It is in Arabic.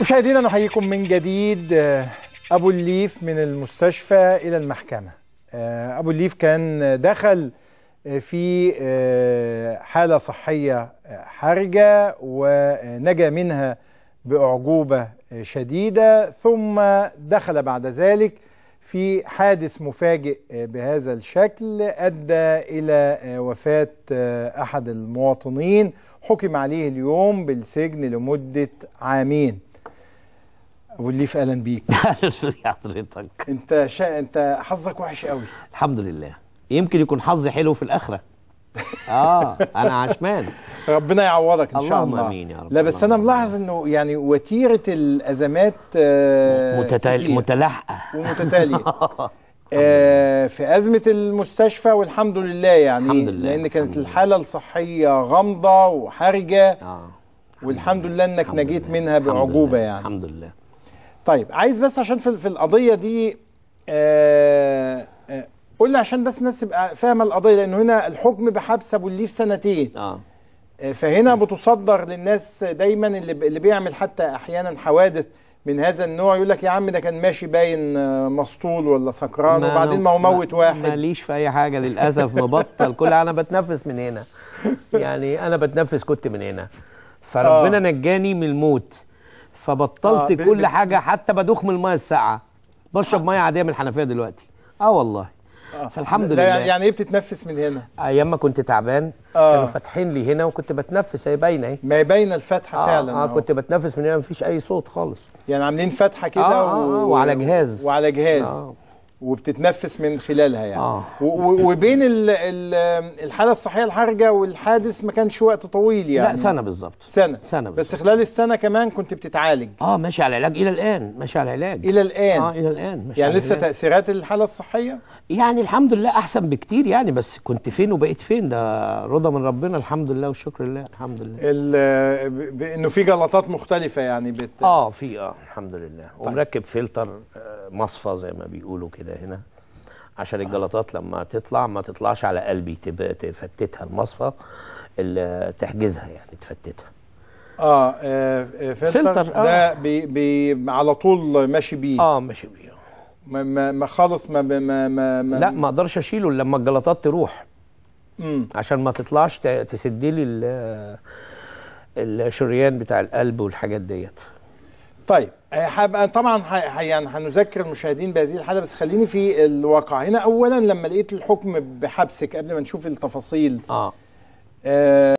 مشاهدينا نحييكم من جديد آه، ابو الليف من المستشفى الى المحكمه آه، ابو الليف كان دخل آه، في حاله صحيه حرجه ونجا منها باعجوبه شديده ثم دخل بعد ذلك في حادث مفاجئ بهذا الشكل ادى الى وفاه احد المواطنين حكم عليه اليوم بالسجن لمده عامين واللي في اهلا بيك حضرتك انت شا... انت حظك وحش قوي الحمد لله يمكن يكون حظي حلو في الاخره اه انا عشمان ربنا يعوضك ان شاء الله امين يا رب لا بس انا ملاحظ انه يعني وتيره الازمات آه متلاحقه ومتتاليه آه في ازمه المستشفى والحمد لله يعني الحمد لله لان كانت الحاله الصحيه غامضه وحرجه آه. والحمد لله انك نجيت منها بعجوبه يعني الحمد لله طيب عايز بس عشان في, في القضيه دي آه, آه، قول لي عشان بس الناس تبقى فاهمه القضيه لان هنا الحكم بحبس ابو الليف سنتين آه. اه فهنا بتصدر للناس دايما اللي اللي بيعمل حتى احيانا حوادث من هذا النوع يقول لك يا عم ده كان ماشي باين آه، مسطول ولا سكران وبعدين ما هو موت واحد ماليش في اي حاجه للاسف مبطل كل انا بتنفس من هنا يعني انا بتنفس كنت من هنا فربنا آه. نجاني من الموت فبطلت آه كل حاجه حتى بدوخ من الميه الساقعه بشرب ميه عاديه من الحنفيه دلوقتي اه والله آه. فالحمد لله يعني ايه بتتنفس من هنا ايام ما كنت تعبان آه. كانوا فاتحين لي هنا وكنت بتنفس هي باينه اهي ما هي باينه الفتحه آه فعلا اه كنت بتنفس من هنا مفيش اي صوت خالص يعني عاملين فتحه كده آه, آه, آه و... وعلى جهاز وعلى جهاز آه. وبتتنفس من خلالها يعني آه. وبين الـ الـ الحاله الصحيه الحرجه والحادث ما كانش وقت طويل يعني لا سنه بالظبط سنه سنه بالزبط. بس خلال السنه كمان كنت بتتعالج اه ماشي على العلاج الى الان ماشي على العلاج الى الان اه الى الان ماشي يعني لسه تاثيرات الحاله الصحيه يعني الحمد لله احسن بكتير يعني بس كنت فين وبقيت فين ده رضا من ربنا الحمد لله والشكر لله الحمد لله انه في جلطات مختلفه يعني بت اه في اه الحمد لله طيب. ومركب فلتر آه، مصفى زي ما بيقولوا كده هنا عشان الجلطات لما تطلع ما تطلعش على قلبي تبقى تفتتها المصفى اللي تحجزها يعني تفتتها اه, آه فلتر, فلتر آه. ده بي بي على طول ماشي بيه اه ماشي بيه ما ما خالص ما ما ما, ما لا ما اقدرش اشيله الا لما الجلطات تروح امم عشان ما تطلعش تسد لي الشريان بتاع القلب والحاجات ديت طيب آه، آه، طبعا يعني هنذكر المشاهدين بهذه الحاله بس خليني في الواقع هنا اولا لما لقيت الحكم بحبسك قبل ما نشوف التفاصيل اه, آه